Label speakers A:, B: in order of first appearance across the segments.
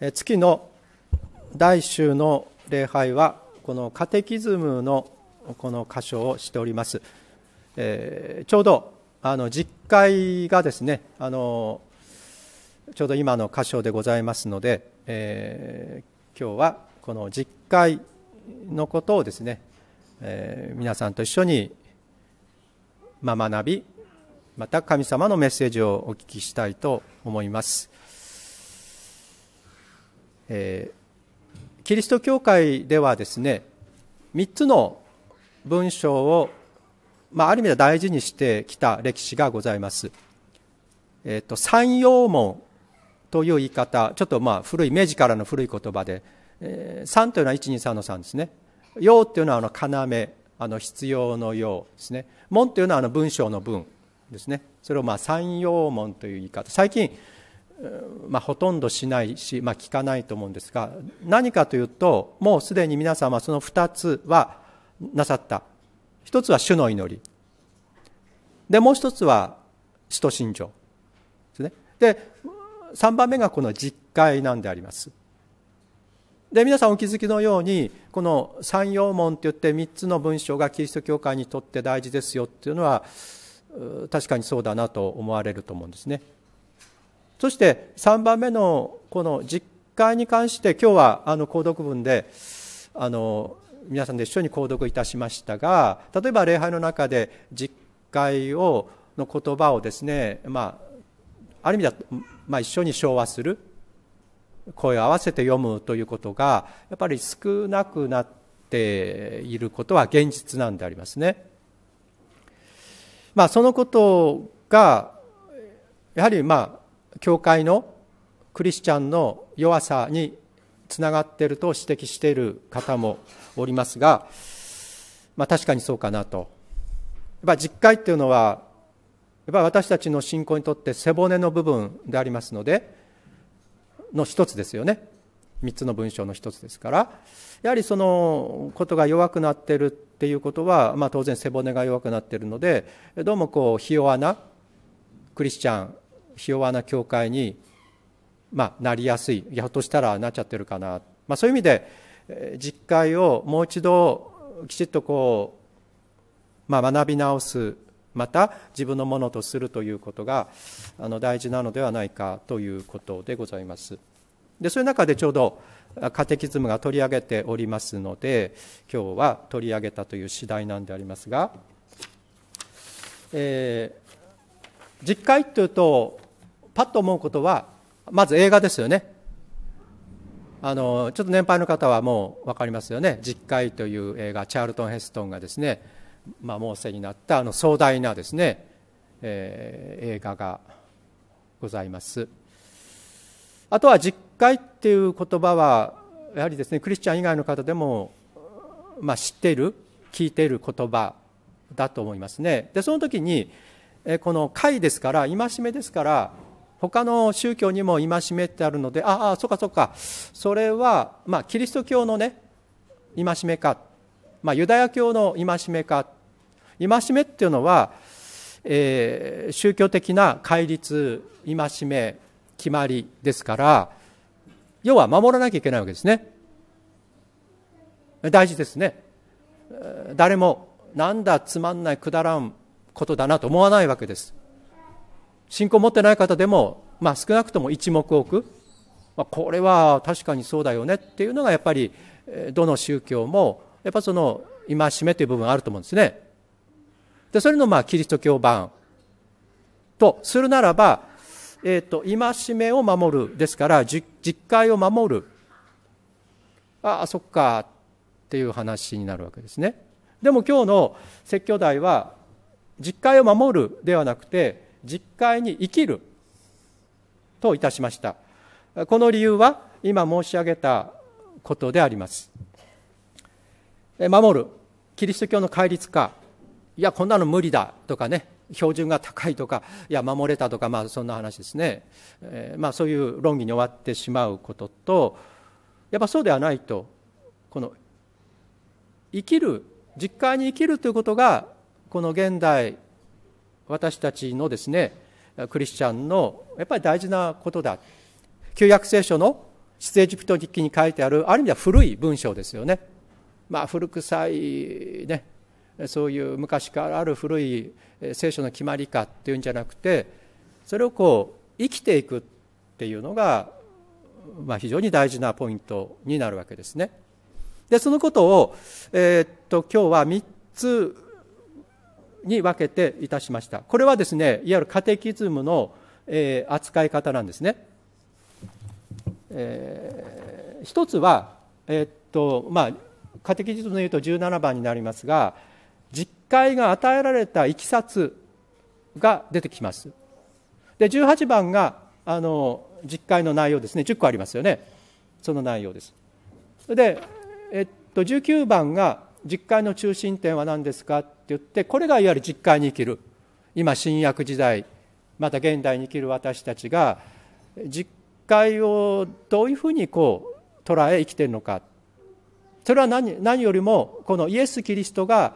A: 月の大週の礼拝はこのカテキズムのこの箇所をしております、えー、ちょうどあの実会がですねあのちょうど今の箇所でございますので、えー、今日はこの実会のことをですね、えー、皆さんと一緒に、まあ、学びまた神様のメッセージをお聞きしたいと思います。えー、キリスト教会ではですね3つの文章を、まあ、ある意味では大事にしてきた歴史がございます。えーと、三要門という言い方ちょっとまあ古い明治からの古い言葉で、えー、3というのは123の3ですね要というのはあの要あの必要の要ですね門というのはあの文章の文ですねそれをまあ三要門という言い方最近まあ、ほとんどしないし、まあ、聞かないと思うんですが何かというともうすでに皆さんはその2つはなさった1つは主の祈りでもう1つは使徒信条ですねで3番目がこの実会なんでありますで皆さんお気づきのようにこの三要門ていって3つの文章がキリスト教会にとって大事ですよっていうのは確かにそうだなと思われると思うんですねそして3番目のこの実会に関して今日はあの購読文であの皆さんで一緒に購読いたしましたが例えば礼拝の中で実会をの言葉をですね、まあ、ある意味だと、まあ、一緒に昭和する声を合わせて読むということがやっぱり少なくなっていることは現実なんでありますね。まあ、そのことがやはりまあ教会のクリスチャンの弱さにつながっていると指摘している方もおりますが、まあ、確かにそうかなと。やっぱ実会っていうのはやっぱり私たちの信仰にとって背骨の部分でありますのでの一つですよね3つの文章の一つですからやはりそのことが弱くなってるっていうことは、まあ、当然背骨が弱くなってるのでどうもこうひ弱なクリスチャンひ弱な教会に、まあ、なりやすいやっとしたらなっちゃってるかな、まあ、そういう意味で実会をもう一度きちっとこう、まあ、学び直すまた自分のものとするということがあの大事なのではないかということでございます。でそういう中でちょうどカテキズムが取り上げておりますので今日は取り上げたという次第なんでありますが、えー、実会というとパッと思うことはまず映画ですよねあのちょっと年配の方はもう分かりますよね「実戒」という映画チャールトン・ヘストンがですね、まあ、モーセになったあの壮大なですね、えー、映画がございますあとは「実戒」っていう言葉はやはりですねクリスチャン以外の方でも、まあ、知っている聞いている言葉だと思いますねでその時にこの「会ですから戒めですから他の宗教にも戒めってあるのでああそうかそうかそれは、まあ、キリスト教のね戒めか、まあ、ユダヤ教の戒めか戒めっていうのは、えー、宗教的な戒律戒め決まりですから要は守らなきゃいけないわけですね大事ですね誰もなんだつまんないくだらんことだなと思わないわけです信仰を持ってない方でも、まあ、少なくとも一目置く、まあ、これは確かにそうだよねっていうのがやっぱりどの宗教もやっぱその戒めという部分があると思うんですね。でそれのまあキリスト教版とするならば、えーと、と戒めを守るですから実戒を守るああそっかっていう話になるわけですね。でも今日の説教題は実戒を守るではなくて実会に生きるといたしましたこの理由は今申し上げたことであります守るキリスト教の戒律化いやこんなの無理だとかね標準が高いとかいや守れたとかまあそんな話ですね、えー、まあ、そういう論議に終わってしまうこととやっぱそうではないとこの生きる実家に生きるということがこの現代私たちのですねクリスチャンのやっぱり大事なことだ旧約聖書の出エジプト日記に書いてあるある意味では古い文章ですよねまあ古臭いねそういう昔からある古い聖書の決まりかっていうんじゃなくてそれをこう生きていくっていうのが、まあ、非常に大事なポイントになるわけですね。でそのことを、えー、っと今日は3つに分けていたしました。これはですね、いわゆるカテキズムの、えー、扱い方なんですね。えー、一つは、えー、っとまあ、カテキズムでいうと17番になりますが、実会が与えられたいきさつが出てきます。で18番があの実会の内容ですね、10個ありますよね、その内容です。で、えっと、19番が実会の中心点は何ですかって言ってこれがいわゆる実会に生きる今新約時代また現代に生きる私たちが実会をどういうふうにこう捉え生きてるのかそれは何何よりもこのイエス・キリストが、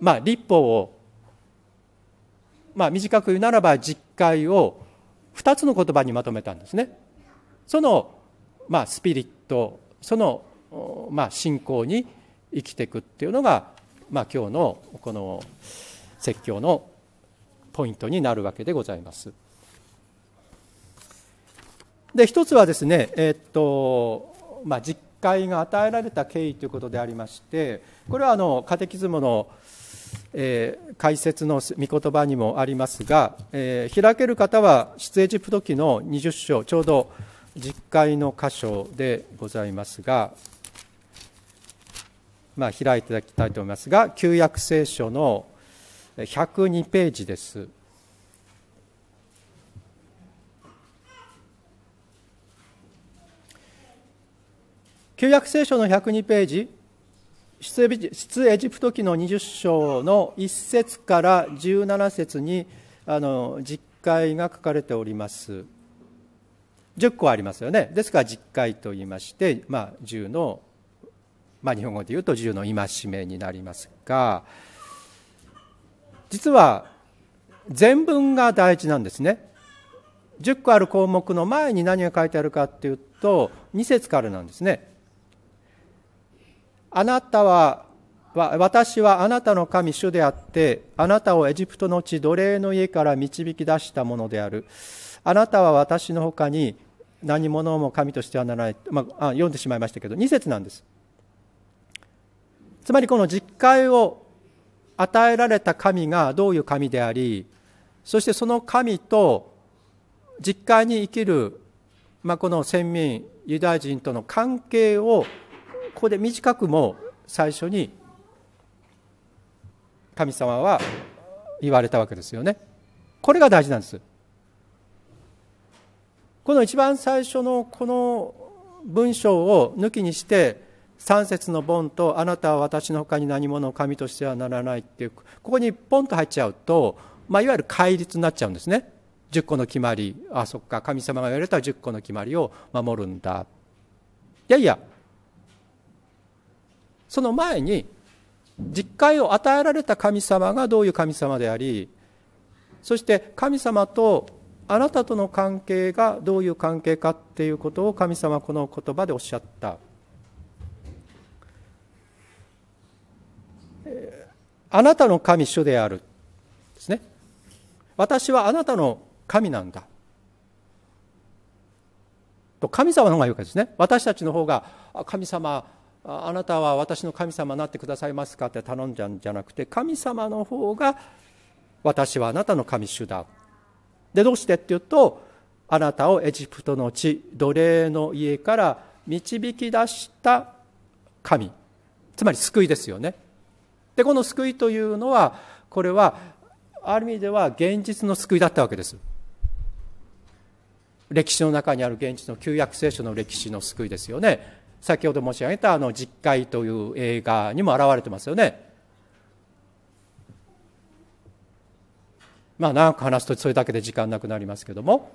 A: まあ、立法を、まあ、短く言うならば実会を2つの言葉にまとめたんですね。その、まあ、スピリットその、まあ、信仰に生きていくっていうのが、まあ、今日のこの説教のポイントになるわけでございます。で一つはですね、えー、っとまあ、実会が与えられた経緯ということでありましてこれはあのカテキズムの、えー、解説の御言葉にもありますが、えー、開ける方は出エジプト記の20章ちょうど実会の箇所でございますがまあ、開いていただきたいと思いますが旧約聖書の102ページです。旧約聖書の102ページ出エジプト記の20章の1節から17節にあの実会が書かれております10個ありますよねですから実会と言いまして、まあ、10のまあ、日本語で言うと自由の戒めになりますが実は全文が大事なんですね10個ある項目の前に何が書いてあるかっていうと2節からなんですねあなたは私はあなたの神主であってあなたをエジプトの地奴隷の家から導き出したものであるあなたは私のほかに何者も神としてはならない、まあ、読んでしまいましたけど2節なんですつまりこの実戒を与えられた神がどういう神でありそしてその神と実戒に生きる、まあ、この先民ユダヤ人との関係をここで短くも最初に神様は言われたわけですよね。これが大事なんです。この一番最初のこの文章を抜きにして3節のボンと「あなたは私の他に何者を神としてはならない」っていうここにポンと入っちゃうと、まあ、いわゆる戒律になっちゃうんですね10個の決まりあそっか神様が言われた10個の決まりを守るんだいやいやその前に実戒を与えられた神様がどういう神様でありそして神様とあなたとの関係がどういう関係かっていうことを神様この言葉でおっしゃったあなたの神主であるですね私はあなたの神なんだと神様の方が言うからですね私たちの方が神様あなたは私の神様になってくださいますかって頼んじゃうんじゃなくて神様の方が私はあなたの神主だでどうしてっていうとあなたをエジプトの地奴隷の家から導き出した神つまり救いですよねでこの救いというのはこれはある意味では現実の救いだったわけです歴史の中にある現実の旧約聖書の歴史の救いですよね先ほど申し上げたあの実会という映画にも表れてますよねまあ長く話すとそれだけで時間なくなりますけども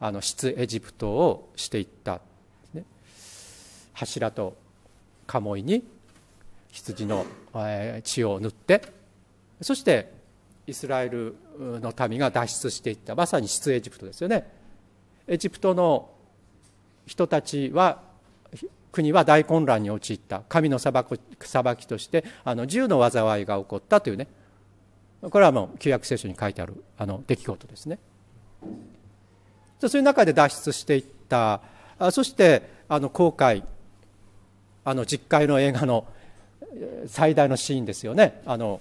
A: あの出エジプトをしていった、ね、柱と鴨居に羊の血を塗ってそしてイスラエルの民が脱出していったまさに出エジプトですよねエジプトの人たちは国は大混乱に陥った神の裁きとしてあの銃の災いが起こったというねこれはもう旧約聖書に書いてあるあの出来事ですねそういう中で脱出していったそしてあの後悔あの実会の映画の最大のシーンですよねあの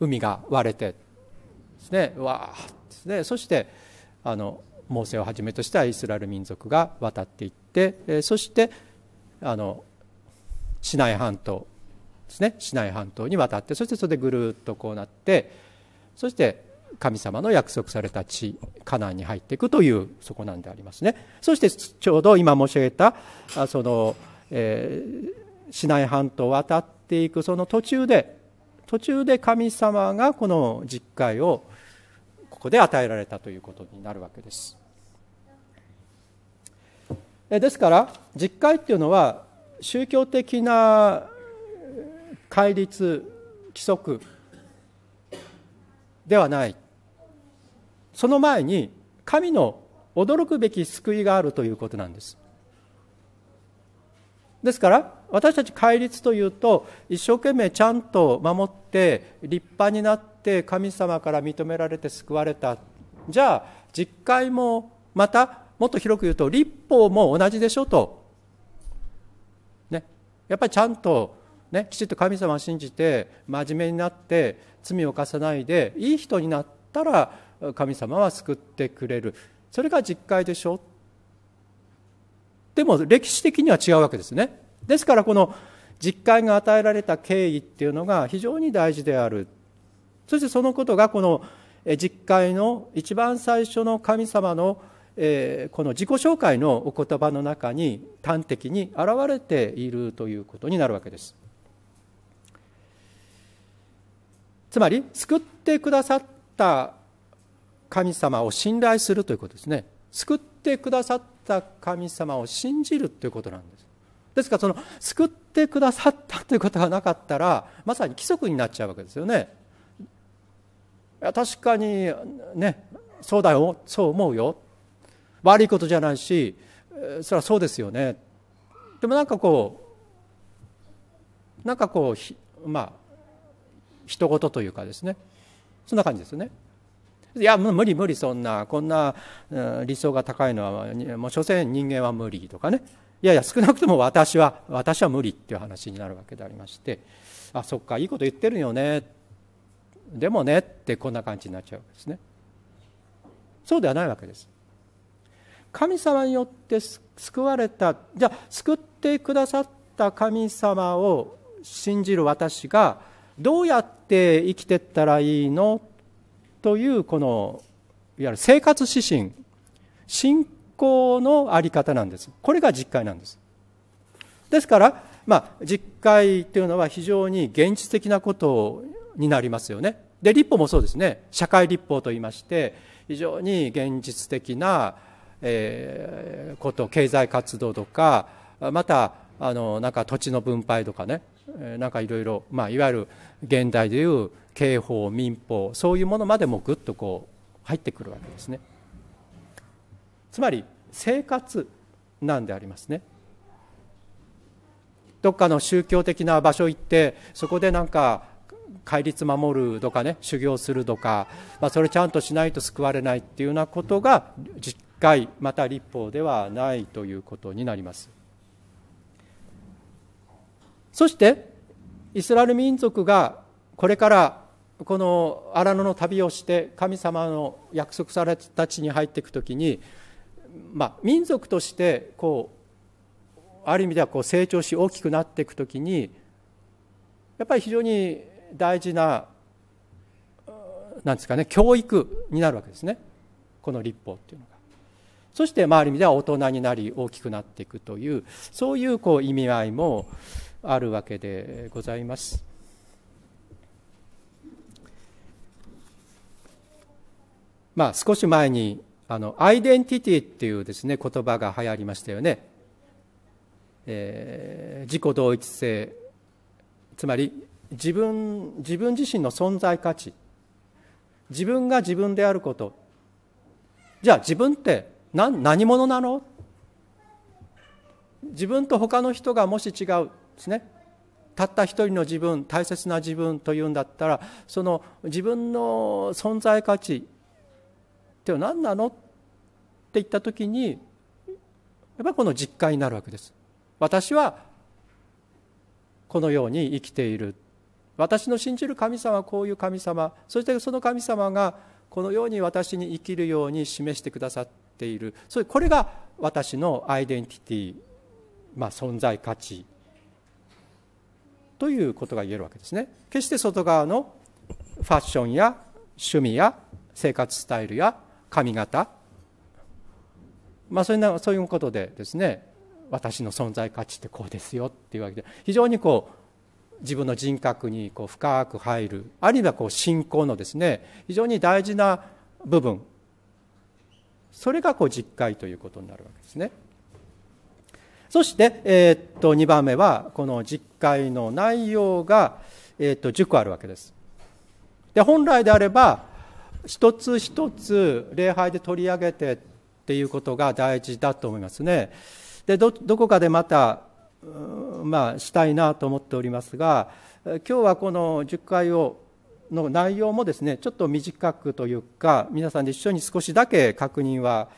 A: 海が割れてですねわあですねそしてあのモーセをはじめとしたイスラエル民族が渡っていって、えそしてあの市内半島ですね市内半島に渡ってそしてそれでぐるっとこうなってそして神様の約束された地カナンに入っていくというそこなんでありますねそしてちょうど今申し上げたあその、えー、市内半島を渡っていくその途中で途中で神様がこの実会をここで与えられたということになるわけですですから実会っていうのは宗教的な戒律規則ではないその前に神の驚くべき救いがあるということなんですですから私たち戒律というと一生懸命ちゃんと守って立派になって神様から認められて救われたじゃあ実戒もまたもっと広く言うと立法も同じでしょと、ね、やっぱりちゃんと、ね、きちっと神様を信じて真面目になって罪を犯さないでいい人になったら神様は救ってくれるそれが実戒でしょでも歴史的には違うわけですねですからこの実会が与えられた経緯っていうのが非常に大事であるそしてそのことがこの実会の一番最初の神様のえー、この自己紹介のお言葉の中に端的に現れているということになるわけですつまり救ってくださった神様を信頼するということですね救ってくださった神様を信じるということなんですですからその救ってくださったということがなかったらまさに規則になっちゃうわけですよね。いや確かにねそうだよそう思うよ悪いことじゃないしそれはそうですよねでもなんかこうなんかこうまあ人事というかですねそんな感じですよね。いや無理無理そんなこんな、うん、理想が高いのはもう所詮人間は無理とかねいやいや少なくとも私は私は無理っていう話になるわけでありましてあそっかいいこと言ってるよねでもねってこんな感じになっちゃうわけですねそうではないわけです神様によって救われたじゃあ救ってくださった神様を信じる私がどうやって生きてったらいいのというこのいわゆる生活指針信仰のあり方なんです。これが実会なんです。ですから、まあ、実会というのは非常に現実的なことになりますよね。で、立法もそうですね。社会立法と言いまして、非常に現実的な、えー、こと、経済活動とか、また、あの、なんか土地の分配とかね、なんかいろいろ、まあ、いわゆる現代でいう刑法、民法、そういうものまでもぐっとこう入ってくるわけですね。つまり生活なんでありますねどっかの宗教的な場所行ってそこでなんか戒律守るとかね修行するとか、まあ、それちゃんとしないと救われないっていうようなことが実会また立法ではないということになりますそしてイスラエル民族がこれからこの荒野の旅をして神様の約束された地に入っていくときにまあ、民族としてこうある意味ではこう成長し大きくなっていくときにやっぱり非常に大事ななんですかね教育になるわけですねこの立法っていうのが。そして、まあ、ある意味では大人になり大きくなっていくというそういうこう意味合いもあるわけでございます。まあ、少し前にあのアイデンティティっていうですね言葉が流行りましたよね、えー、自己同一性つまり自分自分自身の存在価値自分が自分であることじゃあ自分って何何者なの自分と他の人がもし違うですねたった一人の自分大切な自分というんだったらその自分の存在価値って何なのっていった時にやっぱこの実感になるわけです私はこのように生きている私の信じる神様はこういう神様そしてその神様がこのように私に生きるように示してくださっているそれこれが私のアイデンティティ、まあ、存在価値ということが言えるわけですね決して外側のファッションや趣味や生活スタイルや髪型まあ、そういうそういうことでですね私の存在価値ってこうですよっていうわけで非常にこう自分の人格にこう深く入るあるいはこう信仰のですね非常に大事な部分それがこう実戒ということになるわけですね。そして、えー、っと2番目はこの実戒の内容が、えー、っと10個あるわけです。で本来であれば一つ一つ礼拝で取り上げてっていうことが大事だと思いますね。でどこかでまた、まあ、したいなと思っておりますが今日はこの10回をの内容もですねちょっと短くというか皆さんで一緒に少しだけ確認は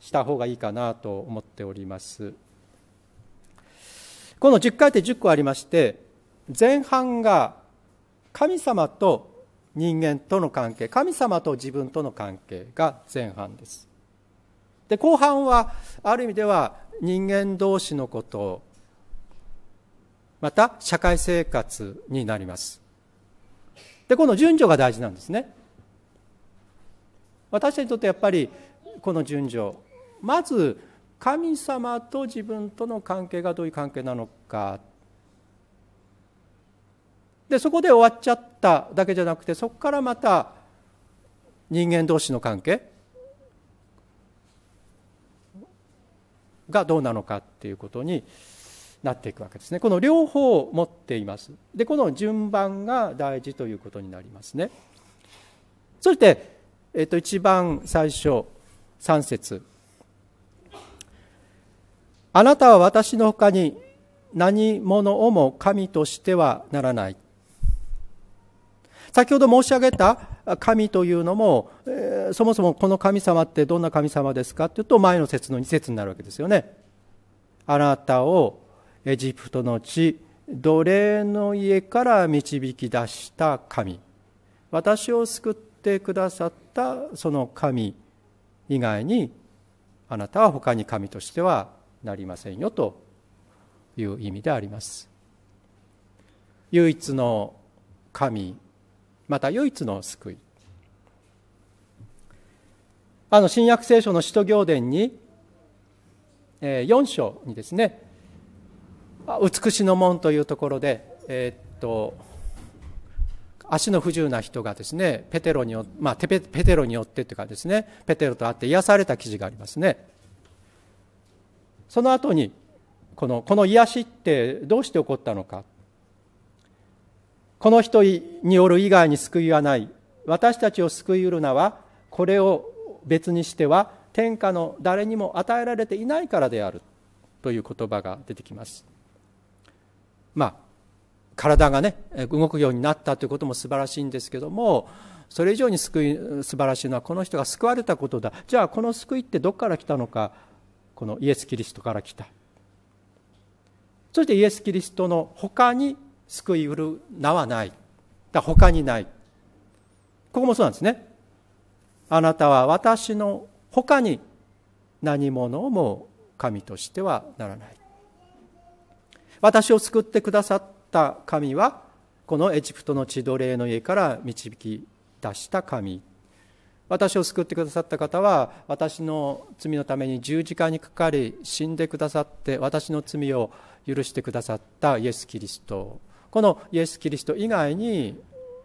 A: した方がいいかなと思っております。この10回って10個ありまして前半が神様と人間との関係神様と自分との関係が前半ですで後半はある意味では人間同士のことまた社会生活になりますでこの順序が大事なんですね私たちにとってやっぱりこの順序まず神様と自分との関係がどういう関係なのかでそこで終わっちゃっただけじゃなくてそこからまた人間同士の関係がどうなのかっていうことになっていくわけですねこの両方を持っていますでこの順番が大事ということになりますねそして、えっと、一番最初3節あなたは私のほかに何者をも神としてはならない」先ほど申し上げた神というのも、えー、そもそもこの神様ってどんな神様ですかっていうと前の説の2節になるわけですよね。あなたをエジプトの地奴隷の家から導き出した神私を救ってくださったその神以外にあなたは他に神としてはなりませんよという意味であります。唯一の神また唯一の救いあの新約聖書の使徒行伝に、えー、4章にですね「美しの門」というところで、えー、っと足の不自由な人がですねペテロによ、まあ、ペテロによってというかですねペテロと会って癒された記事がありますねその後にこのこの癒しってどうして起こったのかこの人による以外に救いはない私たちを救いうるなはこれを別にしては天下の誰にも与えられていないからであるという言葉が出てきますまあ体がね動くようになったということも素晴らしいんですけどもそれ以上に救い素晴らしいのはこの人が救われたことだじゃあこの救いってどこから来たのかこのイエス・キリストから来たそしてイエス・キリストの他に救いうる名はないだ他にないここもそうなんですねあなたは私の他に何者も神としてはならない私を救ってくださった神はこのエジプトの地奴隷の家から導き出した神私を救ってくださった方は私の罪のために十字架にかかり死んでくださって私の罪を許してくださったイエス・キリストこのイエス・キリスト以外に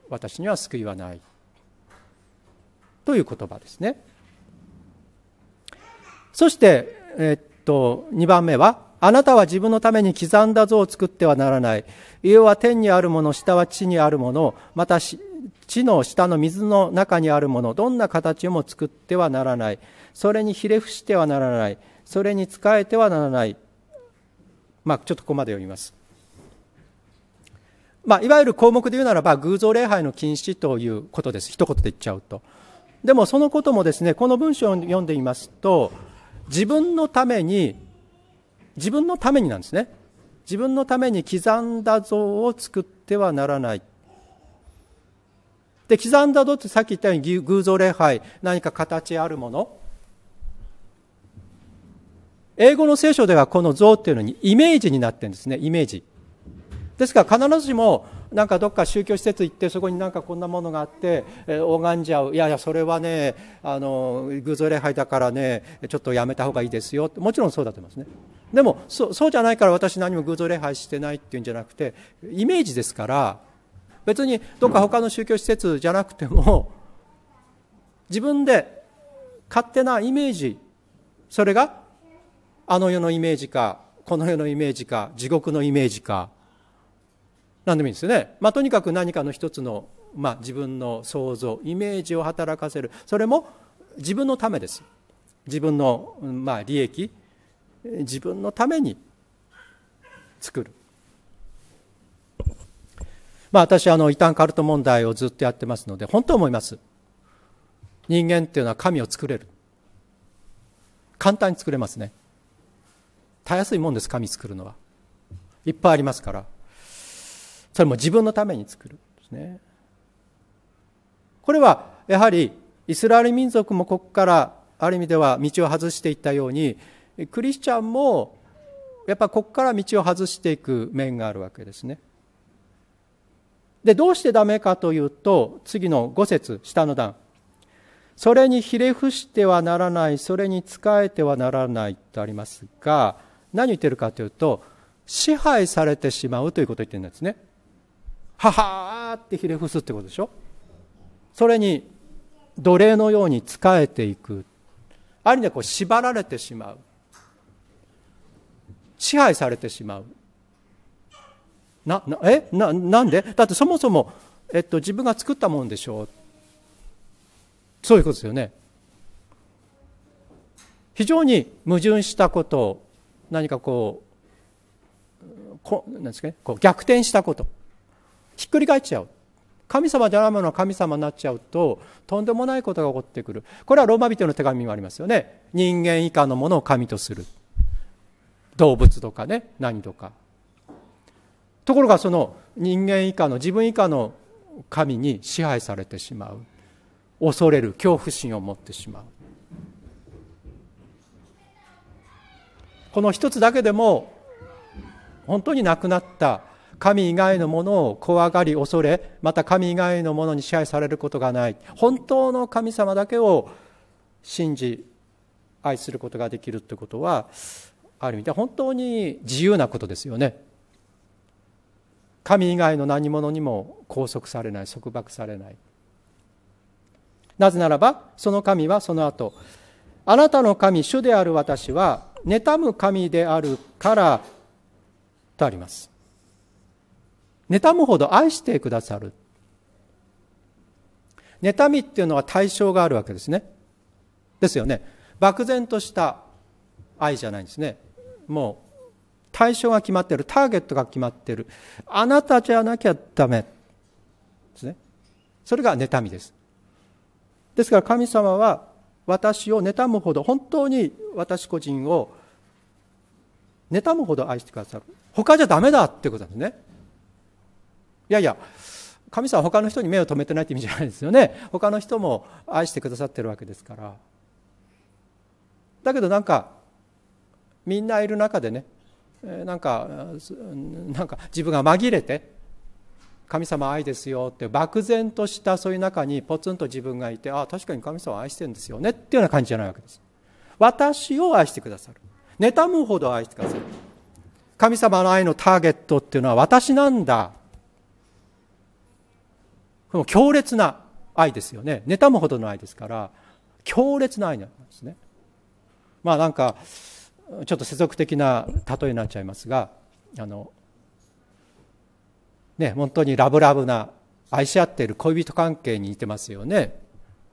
A: 私には救いはないという言葉ですねそしてえっと2番目はあなたは自分のために刻んだ像を作ってはならない家は天にあるもの下は地にあるものまた地の下の水の中にあるものどんな形も作ってはならないそれにひれ伏してはならないそれに仕えてはならないまあちょっとここまで読みますまあ、いわゆる項目で言うならば偶像礼拝の禁止ということです一言で言っちゃうとでもそのこともですねこの文章を読んでいますと自分のために自分のためになんですね自分のために刻んだ像を作ってはならないで刻んだ像ってさっき言ったように偶像礼拝何か形あるもの英語の聖書ではこの像っていうのにイメージになってるんですねイメージですから必ずしもなんかどっか宗教施設行ってそこになんかこんなものがあって、え拝んじゃういやいやそれはねあの偶像礼拝だからねちょっとやめた方がいいですよもちろんそうだと思いますねでもそそうじゃないから私何も偶像礼拝してないっていうんじゃなくてイメージですから別にどっか他の宗教施設じゃなくても自分で勝手なイメージそれがあの世のイメージかこの世のイメージか地獄のイメージか何でもいいですよね、まあ、とにかく何かの一つの、まあ、自分の想像イメージを働かせるそれも自分のためです自分の、まあ、利益自分のために作るまあ私あの異端カルト問題をずっとやってますので本当思います人間っていうのは神を作れる簡単に作れますねたやすいもんです神作るのはいっぱいありますからそれも自分のために作るんですねこれはやはりイスラエル民族もここからある意味では道を外していったようにクリスチャンもやっぱここから道を外していく面があるわけですねでどうしてダメかというと次の5節下の段それにひれ伏してはならないそれに仕えてはならないとありますが何言ってるかというと支配されてしまうということを言ってるんですねははーってひれ伏すってことでしょそれに奴隷のように仕えていくある意味でこう縛られてしまう支配されてしまうななえななんでだってそもそも、えっと、自分が作ったもんでしょうそういうことですよね非常に矛盾したことを何かこうこなんですか、ね、こう逆転したことひっくり返っちゃう神様じゃないものは神様になっちゃうととんでもないことが起こってくるこれはローマ人の手紙にもありますよね人間以下のものを神とする動物とかね何とかところがその人間以下の自分以下の神に支配されてしまう恐れる恐怖心を持ってしまうこの一つだけでも本当になくなった神以外のものを怖がり恐れまた神以外のものに支配されることがない本当の神様だけを信じ愛することができるってことはある意味で本当に自由なことですよね神以外の何者にも拘束されない束縛されないなぜならばその神はその後あなたの神主である私は妬む神であるからとあります妬むほど愛してくださる妬みっていうのは対象があるわけですねですよね漠然とした愛じゃないんですねもう対象が決まってるターゲットが決まってるあなたじゃなきゃダメですねそれが妬みですですから神様は私を妬むほど本当に私個人を妬むほど愛してくださる他じゃダメだってことなんですねいやいや神様は他の人に目を留めてないって意味じゃないですよね 他の人も愛してくださってるわけですからだけどなんかみんないる中でねなんかなんか自分が紛れて神様愛ですよって漠然としたそういう中にポツンと自分がいてああ確かに神様愛してるんですよねっていうような感じじゃないわけです私を愛してくださる妬むほど愛してくださる神様の愛のターゲットっていうのは私なんだこの強烈な愛ですよね妬むほどの愛ですから強烈な愛なんですねまあなんかちょっと世俗的な例えになっちゃいますがあのね本当にラブラブな愛し合っている恋人関係に似てますよね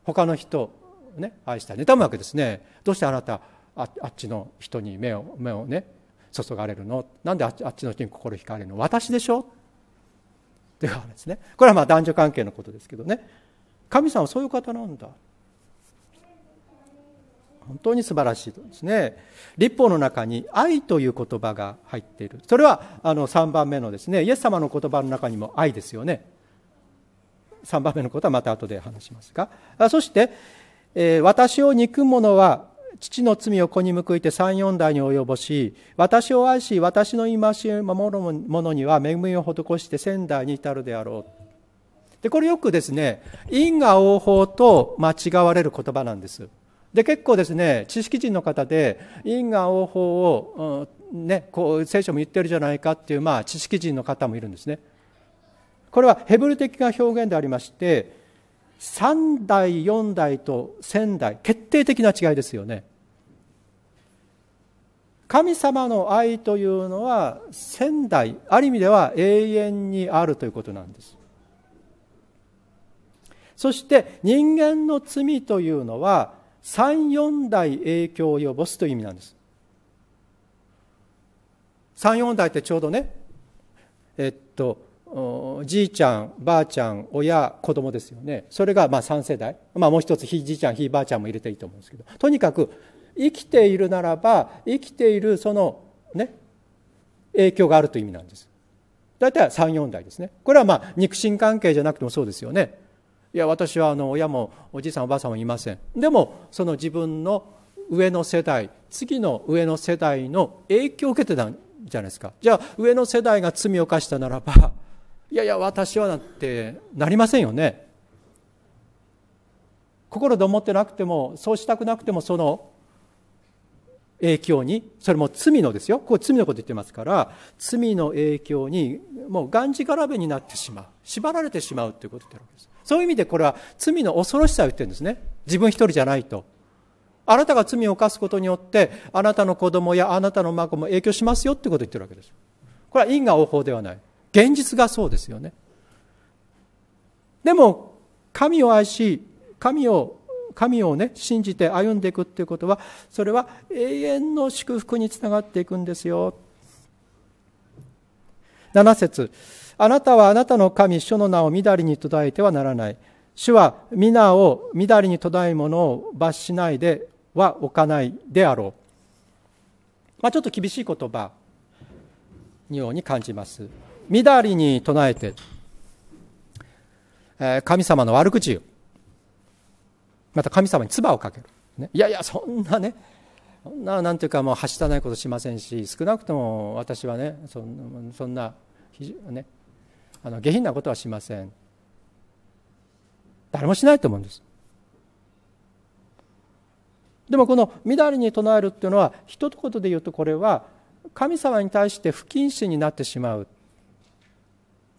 A: 他の人ね愛した妬むわけですねどうしてあなたあっちの人に目を目をね注がれるのなんであっちの人に心惹かれるの私でしょという話ですねこれはまあ男女関係のことですけどね神様はそういう方なんだ本当に素晴らしいですね立法の中に愛という言葉が入っているそれはあの3番目のですねイエス様の言葉の中にも愛ですよね3番目のことはまた後で話しますがそして、えー、私を憎む者は父の罪を子に報いて三四代に及ぼし、私を愛し、私の戒め守る者には恵みを施して仙台に至るであろう。で、これよくですね、因果応報と間違われる言葉なんです。で、結構ですね、知識人の方で因果応報を、うん、ね、こう、聖書も言ってるじゃないかっていう、まあ、知識人の方もいるんですね。これはヘブル的な表現でありまして、3代4代と1000代決定的な違いですよね神様の愛というのは仙台代ある意味では永遠にあるということなんですそして人間の罪というのは34代影響を及ぼすという意味なんです34代ってちょうどねえっとじいちゃんばあちゃん親子供ですよねそれがまあ3世代、まあ、もう一つひいじいちゃんひいばあちゃんも入れていいと思うんですけどとにかく生きているならば生きているそのね影響があるという意味なんです大体34代ですねこれはまあ肉親関係じゃなくてもそうですよねいや私はあの親もおじいさんおばあさんもいませんでもその自分の上の世代次の上の世代の影響を受けてたんじゃないですかじゃあ上の世代が罪を犯したならばいやいや、私はなんてなりませんよね。心で思ってなくても、そうしたくなくても、その影響に、それも罪のですよ。これ罪のこと言ってますから、罪の影響に、もうがんじがらめになってしまう。縛られてしまうということを言ってるわけです。そういう意味でこれは罪の恐ろしさを言ってるんですね。自分一人じゃないと。あなたが罪を犯すことによって、あなたの子供やあなたの孫も影響しますよってことを言ってるわけです。これは因果応報ではない。現実がそうですよねでも神を愛し神を神をね信じて歩んでいくっていうことはそれは永遠の祝福につながっていくんですよ7節あなたはあなたの神主の名をみだりに途絶えてはならない主は皆をみだりに途絶えものを罰しないでは置かないであろう、まあ、ちょっと厳しい言葉のように感じますみだりに唱えて、え神様の悪口をまた神様に唾をかける、ね、いやいやそんなねそんななんていうかもうはしたないことしませんし少なくとも私はねそんそんなねあの下品なことはしません誰もしないと思うんですでもこの「みだりに唱える」っていうのは一言で言うとこれは神様に対して不謹慎になってしまう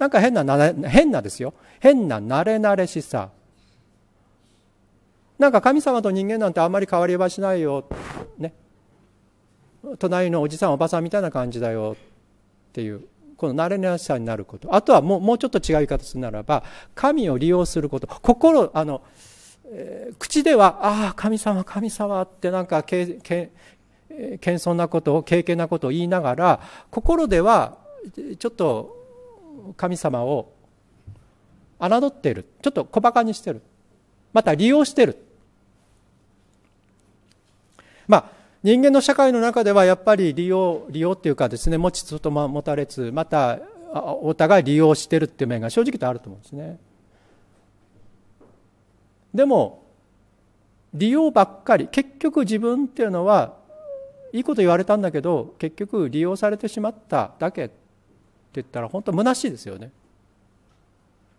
A: なんか変なな、変なですよ変な慣れ慣れしさなんか神様と人間なんてあんまり変わりはしないよ、ね、隣のおじさんおばさんみたいな感じだよっていうこの慣れなしさになることあとはもうもうちょっと違う言い方するならば神を利用すること心あの、えー、口では「ああ神様神様」ってなんかけけ謙遜なことを敬虔なことを言いながら心ではちょっと神様を侮っているちょっと小バカにしてるまた利用してるまあ人間の社会の中ではやっぱり利用利用っていうかですね持ちつとも持たれつまたお互い利用してるっていう面が正直とあると思うんですねでも利用ばっかり結局自分っていうのはいいこと言われたんだけど結局利用されてしまっただけって言ったら本当虚しいですよね。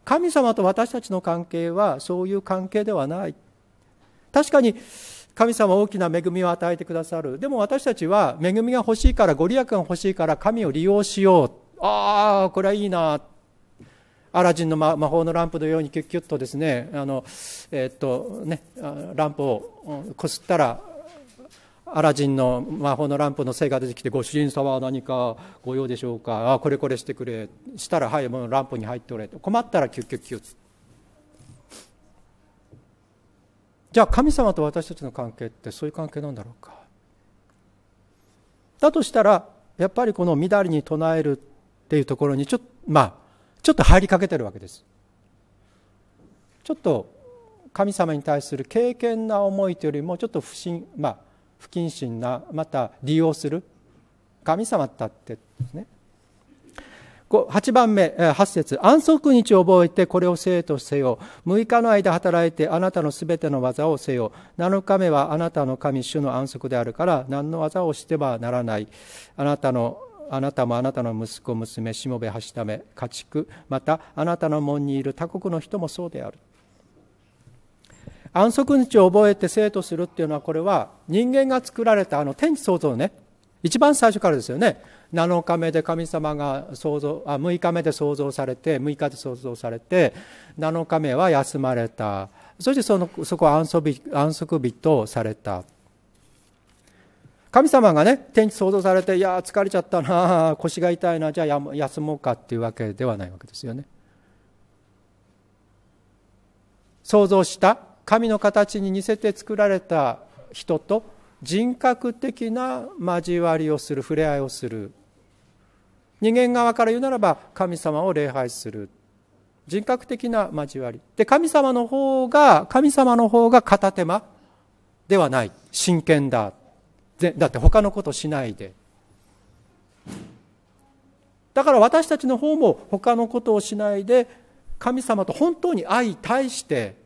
A: 神様と私たちの関係はそういう関係ではない。確かに神様大きな恵みを与えてくださる。でも私たちは恵みが欲しいからご利益が欲しいから神を利用しよう。ああ、これはいいな。アラジンの魔法のランプのようにキュッキュッとですね、あの、えー、っとね、ランプをこすったらアラジンの魔法のランプの精が出てきてご主人様は何かご用でしょうかあこれこれしてくれしたらはいもうランプに入っておれと困ったらキュッキュッキュッじゃあ神様と私たちの関係ってそういう関係なんだろうかだとしたらやっぱりこの「みだりに唱える」っていうところにちょ,、まあ、ちょっと入りかけてるわけですちょっと神様に対する敬虔な思いというよりもちょっと不信まあ不謹慎なまた利用する神様だってですね8番目、8節安息日を覚えてこれを生とせよ。6日の間働いてあなたのすべての技をせよ。7日目はあなたの神主の安息であるから何の技をしてはならない。あなたのあなたもあなたの息子、娘、しもべ、はしため、家畜、またあなたの門にいる他国の人もそうである。安息日を覚えて生徒するっていうのはこれは人間が作られたあの天地創造のね一番最初からですよね7日目で神様が創造あ6日目で創造されて6日で創造されて7日目は休まれたそしてそのそこは安息日安息日とされた神様がね天地創造されていや疲れちゃったな腰が痛いなじゃあ休もうかっていうわけではないわけですよね創造した神の形に似せて作られた人と人格的な交わりをする触れ合いをする人間側から言うならば神様を礼拝する人格的な交わりで神様の方が神様の方が片手間ではない真剣だだって他のことしないでだから私たちの方も他のことをしないで神様と本当に相対して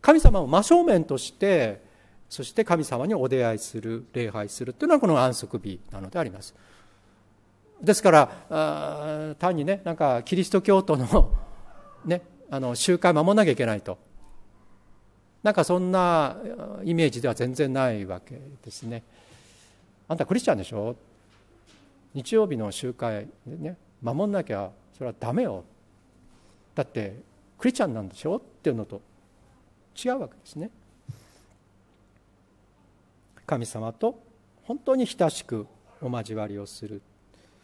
A: 神様を真正面としてそして神様にお出会いする礼拝するというのはこの安息日なのでありますですから単にねなんかキリスト教徒のねあの集会守らなきゃいけないとなんかそんなイメージでは全然ないわけですねあんたクリスチャンでしょ日曜日の集会でね守んなきゃそれはダメよだってクリスチャンなんでしょっていうのと違うわけですね神様と本当に親しくお交わりをする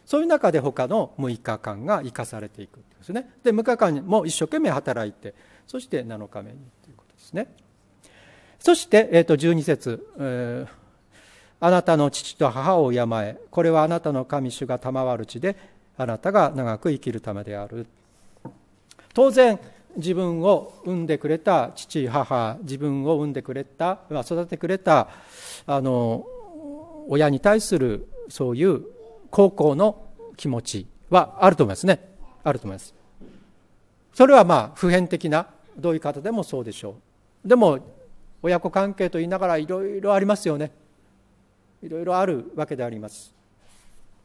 A: そういう中で他の6日間が生かされていくんですねで6日間も一生懸命働いてそして7日目にということですねそして、えー、と12節、えー、あなたの父と母を敬えこれはあなたの神主が賜る地であなたが長く生きるためである」当然自分を産んでくれた父母自分を産んでくれた育ててくれたあの親に対するそういう孝行の気持ちはあると思いますねあると思いますそれはまあ普遍的などういう方でもそうでしょうでも親子関係と言いながらいろいろありますよねいろいろあるわけであります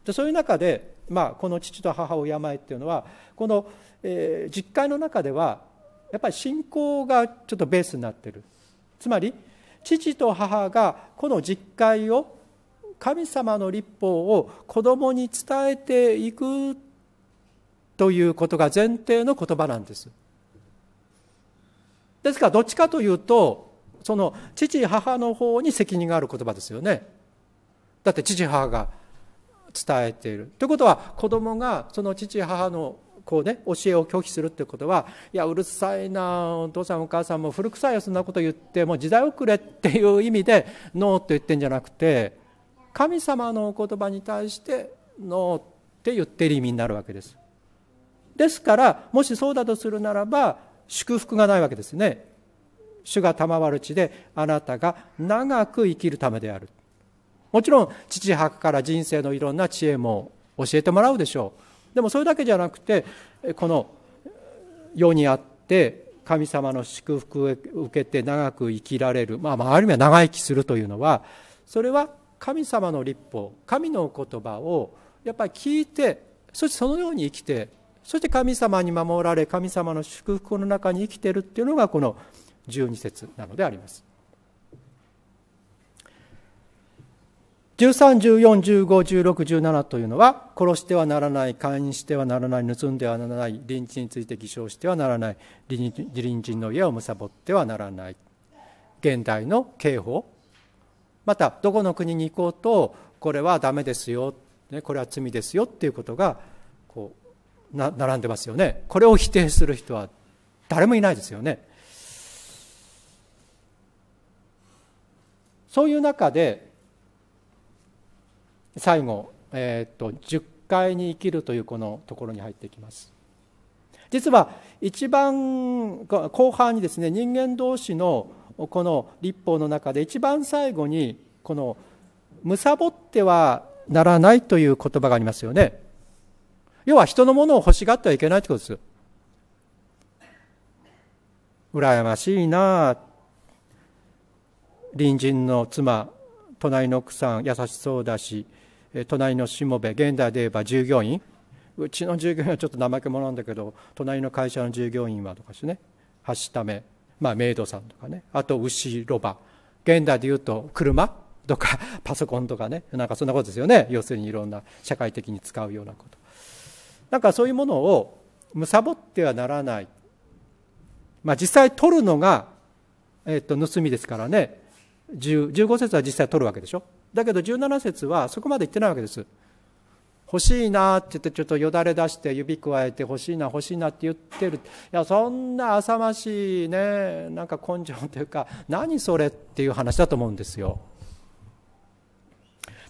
A: でそういう中で、まあ、この父と母を敬っていうのはこのえー、実会の中ではやっぱり信仰がちょっとベースになってるつまり父と母がこの実会を神様の立法を子供に伝えていくということが前提の言葉なんですですからどっちかというとその父母の方に責任がある言葉ですよねだって父母が伝えているということは子供がその父母のこうね、教えを拒否するってことは、いや、うるさいな、お父さんお母さんも古臭いよ、そんなこと言って、もう時代遅れっていう意味で、ノーって言ってんじゃなくて、神様のお言葉に対して、ノーって言ってる意味になるわけです。ですから、もしそうだとするならば、祝福がないわけですね。主が賜る地で、あなたが長く生きるためである。もちろん、父母から人生のいろんな知恵も教えてもらうでしょう。でもそれだけじゃなくてこの世にあって神様の祝福を受けて長く生きられる、まあ、ある意味は長生きするというのはそれは神様の立法神の言葉をやっぱり聞いてそしてそのように生きてそして神様に守られ神様の祝福の中に生きているっていうのがこの十二節なのであります。1314151617というのは殺してはならない会員してはならない盗んではならない隣人について偽証してはならない隣人の家を貪ってはならない現代の刑法またどこの国に行こうとこれはダメですよこれは罪ですよっていうことがこう並んでますよねこれを否定する人は誰もいないですよねそういう中で最後、えー、っと10回に生きるというこのところに入っていきます実は一番後半にですね人間同士のこの立法の中で一番最後にこの「むさぼってはならない」という言葉がありますよね要は人のものを欲しがってはいけないということです羨ましいな隣人の妻隣の奥さん優しそうだし隣のしもべ現代で言えば従業員うちの従業員はちょっと怠け者なんだけど隣の会社の従業員はとかしねはしため、まあ、メイドさんとかねあと牛ロバ現代で言うと車とか パソコンとかねなんかそんなことですよね要するにいろんな社会的に使うようなことなんかそういうものを貪ってはならない、まあ、実際取るのが、えっと、盗みですからね15節は実際取るわけでしょだけど17節はそこまで言ってないわけです。欲しいなって言ってちょっとよだれ出して指くわえて欲しいな欲しいなって言ってるいやそんな浅ましいねなんか根性というか何それっていう話だと思うんですよ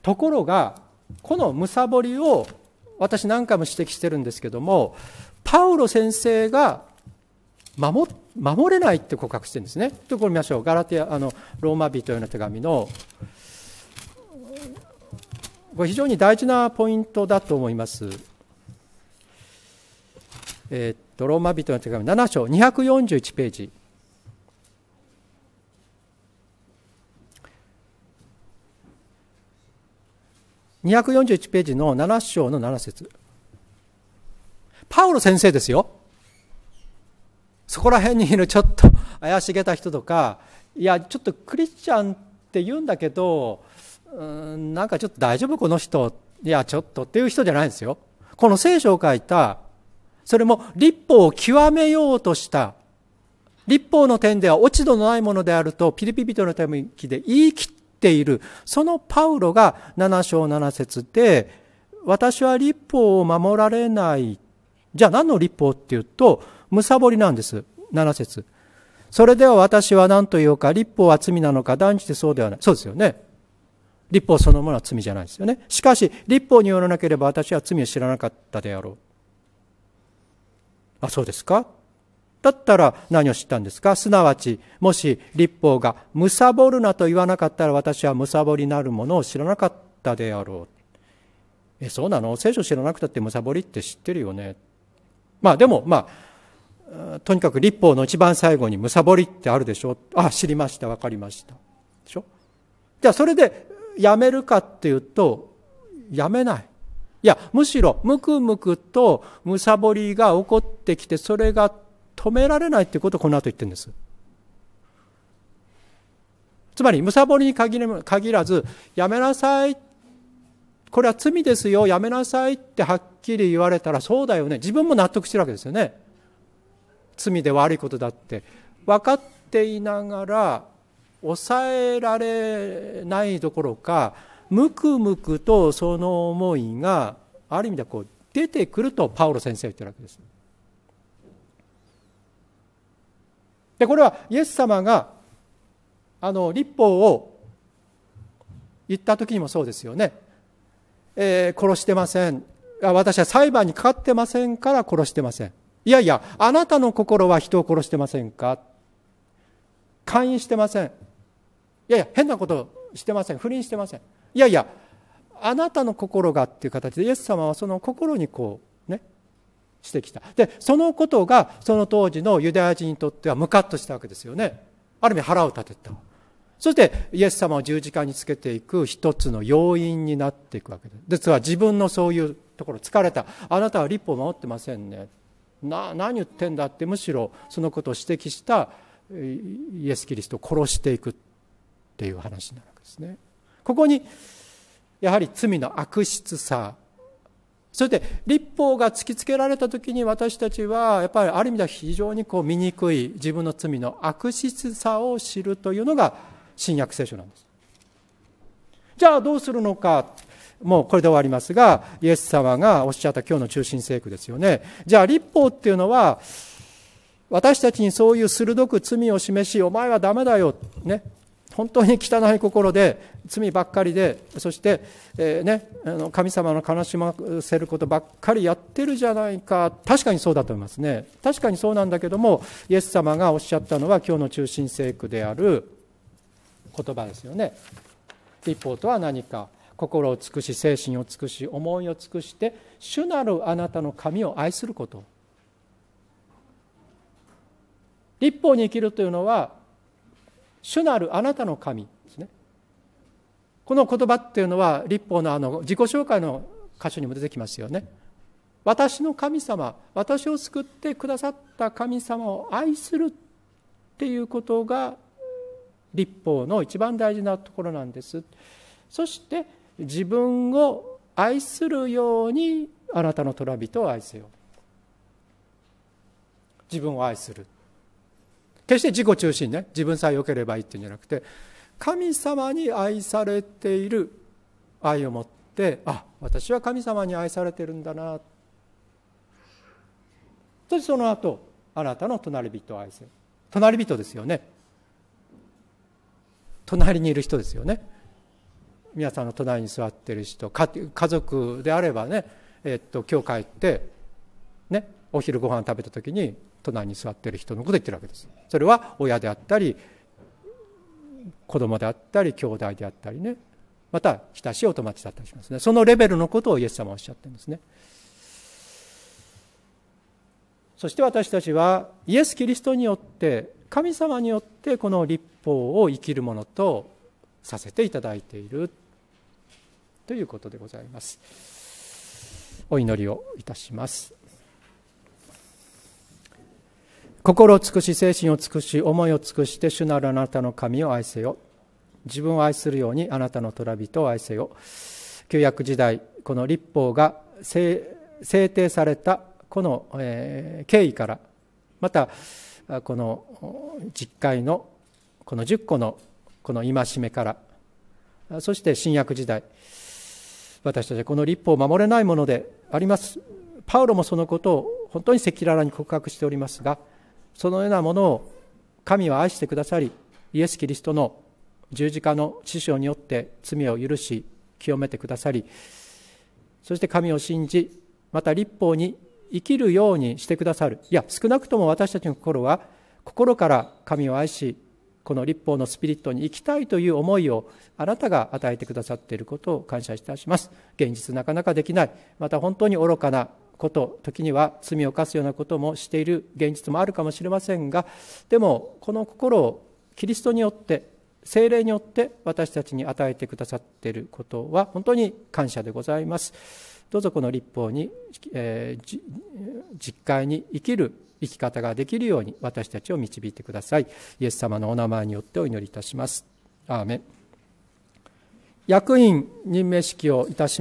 A: ところがこのむさぼりを私何回も指摘してるんですけどもパウロ先生が守守れないって告白してるんですね。ところ見ましょう。ガラティア、あの、ローマ人への手紙のこれ非常に大事なポイントだと思います。えー、とローマ人の手紙7章241ページ。241ページの7章の7節パウロ先生ですよ。そこら辺にいるちょっと怪しげた人とか、いや、ちょっとクリスチャンって言うんだけど、うんなんかちょっと大丈夫この人いやちょっとっていう人じゃないんですよこの聖書を書いたそれも立法を極めようとした立法の点では落ち度のないものであるとピリピリとのため息で言い切っているそのパウロが7章7節で私は立法を守られないじゃあ何の立法っていうとむさぼりなんです7節それでは私は何と言おうか立法は罪なのか断じてそうではないそうですよね立法そのものは罪じゃないですよね。しかし、立法によらなければ私は罪を知らなかったであろう。あ、そうですかだったら何を知ったんですかすなわち、もし立法が、むさぼるなと言わなかったら私はむさぼりなるものを知らなかったであろう。え、そうなの聖書知らなくたってむさぼりって知ってるよね。まあでも、まあ、とにかく立法の一番最後にむさぼりってあるでしょあ、知りました、わかりました。でしょじゃあそれでやめるかっていうと、やめない。いや、むしろ、むくむくと、むさぼりが起こってきて、それが止められないってことをこの後言ってるんです。つまり、むさぼりに限らず、やめなさい。これは罪ですよ。やめなさいってはっきり言われたら、そうだよね。自分も納得してるわけですよね。罪で悪いことだって。分かっていながら、抑えられないどころかむくむくとその思いがある意味でこう出てくるとパウロ先生は言ってるわけです。でこれはイエス様があの立法を言った時にもそうですよね。えー、殺してません私は裁判にかかってませんから殺してません。いやいや、あなたの心は人を殺してませんか勧誘してません。いやいや変なことしてません不倫してませんいやいやあなたの心がっていう形でイエス様はその心にこうねしてきたでそのことがその当時のユダヤ人にとってはムカッとしたわけですよねある意味腹を立てたそしてイエス様を十字架につけていく一つの要因になっていくわけです。ですから自分のそういうところ疲れたあなたは立法を守ってませんねな何言ってんだってむしろそのことを指摘したイエス・キリストを殺していくっていう話になるわけですね。ここにやはり罪の悪質さそして立法が突きつけられた時に私たちはやっぱりある意味では非常にこう醜い自分の罪の悪質さを知るというのが新約聖書なんです。じゃあどうするのかもうこれで終わりますがイエス様がおっしゃった今日の中心聖句ですよね。じゃあ立法っていうのは私たちにそういう鋭く罪を示しお前はダメだよ、ね、本当に汚い心で罪ばっかりでそして、えー、ね、あの神様の悲しませることばっかりやってるじゃないか確かにそうだと思いますね確かにそうなんだけどもイエス様がおっしゃったのは今日の中心聖句である言葉ですよね立法とは何か心を尽くし精神を尽くし思いを尽くして主なるあなたの神を愛すること立法に生きるというのは主なるあなたの神ですねこの言葉っていうのは立法のあの自己紹介の箇所にも出てきますよね私の神様私を救ってくださった神様を愛するっていうことが立法の一番大事なところなんですそして自分を愛するようにあなたの虎人を愛せよ自分を愛する決して自己中心ね自分さえ良ければいいっていうんじゃなくて神様に愛されている愛を持ってあ私は神様に愛されてるんだなそしてその後あなたの隣人を愛せ隣人ですよね隣にいる人ですよね皆さんの隣に座ってる人家族であればね、えっと、今日帰って、ね、お昼ご飯食べた時に隣に座ってる人のこと言ってるわけですそれは親であったり子供であったり兄弟であったりねまた親しいお友達だったりしますねそのレベルのことをイエス様はおっしゃってるんですねそして私たちはイエス・キリストによって神様によってこの立法を生きるものとさせていただいているということでございますお祈りをいたします心を尽くし精神を尽くし思いを尽くして主なるあなたの神を愛せよ自分を愛するようにあなたの虎人を愛せよ旧約時代この立法が制定されたこの、えー、経緯からまたこの実会のこの10個のこの戒めからそして新約時代私たちはこの立法を守れないものでありますパウロもそのことを本当に赤裸々に告白しておりますがそのようなものを神は愛してくださりイエス・キリストの十字架の師匠によって罪を許し清めてくださりそして神を信じまた立法に生きるようにしてくださるいや少なくとも私たちの心は心から神を愛しこの立法のスピリットに生きたいという思いをあなたが与えてくださっていることを感謝いたします現実なかなかできないまた本当に愚かなこと時には罪を犯すようなこともしている現実もあるかもしれませんがでもこの心をキリストによって精霊によって私たちに与えてくださっていることは本当に感謝でございますどうぞこの立法に、えー、実会に生きる生き方ができるように私たちを導いてくださいイエス様のお名前によってお祈りいたしますアーメン役員任命式をいたします